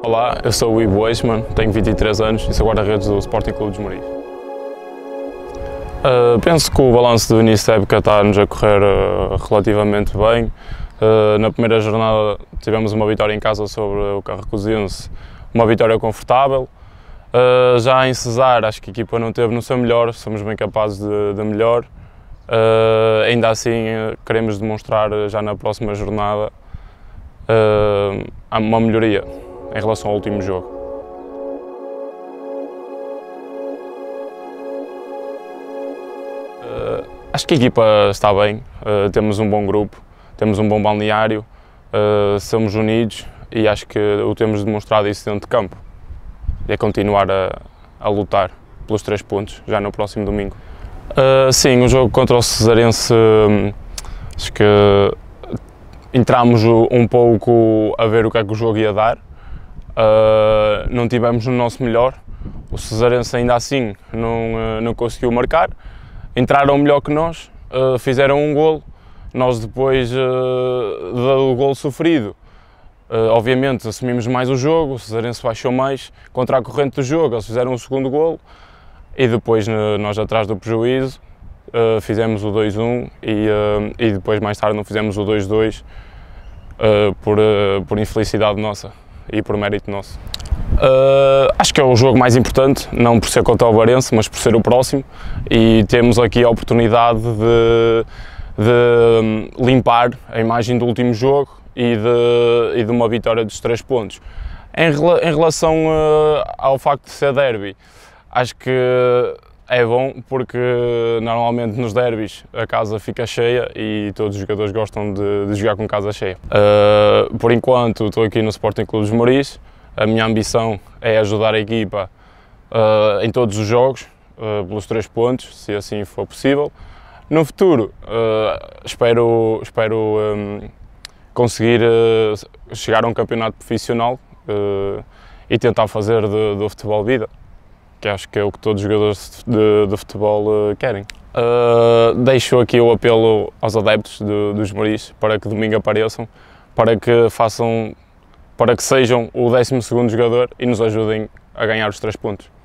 Olá, eu sou o Ivo Eichmann, tenho 23 anos e sou guarda-redes do Sporting Clube dos Maris. Uh, ah, penso que o balanço do início da época está-nos a correr uh, relativamente bem. Uh, na primeira jornada tivemos uma vitória em casa sobre o Carrecosense, uma vitória confortável. já em Cesar, acho que a equipa não teve no seu melhor, somos bem capazes de, de melhor. ainda assim, queremos demonstrar já na próxima jornada uma melhoria em relação ao último jogo. Uh, acho que a equipa está bem, uh, temos um bom grupo, temos um bom balneário, uh, somos unidos e acho que o temos demonstrado isso dentro de campo. E é continuar a, a lutar pelos três pontos já no próximo domingo. Uh, sim, o jogo contra o Cesarense, hum, acho que entramos um pouco a ver o que é que o jogo ia dar. Uh, não tivemos o nosso melhor. O Cesarense ainda assim não, uh, não conseguiu marcar. Entraram melhor que nós, uh, fizeram um golo. Nós depois do golo sofrido, obviamente assumimos mais o jogo, o Cesarense baixou mais contra a corrente do jogo, eles fizeram um segundo golo e depois nós atrás do prejuízo fizemos o 2-1 e, e depois mais tarde não fizemos o 2-2 por, por infelicidade nossa e por mérito nosso. Uh, acho que é o jogo mais importante, não por ser contra o Varense, mas por ser o próximo e temos aqui a oportunidade de, de hum, limpar a imagem do último jogo e de, e de uma vitória dos três pontos. Em, em relação uh, ao facto de ser derby, acho que é bom porque normalmente nos derbys a casa fica cheia e todos os jogadores gostam de, de jogar com casa cheia. Uh, por enquanto estou aqui no Sporting Clube dos Moris, a minha ambição é ajudar a equipa uh, em todos os jogos, uh, pelos três pontos, se assim for possível. No futuro espero, espero um, conseguir chegar a um campeonato profissional e tentar fazer do, do futebol vida que acho que é o que todos os jogadores de, de futebol uh, querem. Uh, deixo aqui o apelo aos adeptos de, dos Maris para que domingo apareçam, para que façam, para que sejam o 12 jogador e nos ajudem a ganhar os três pontos.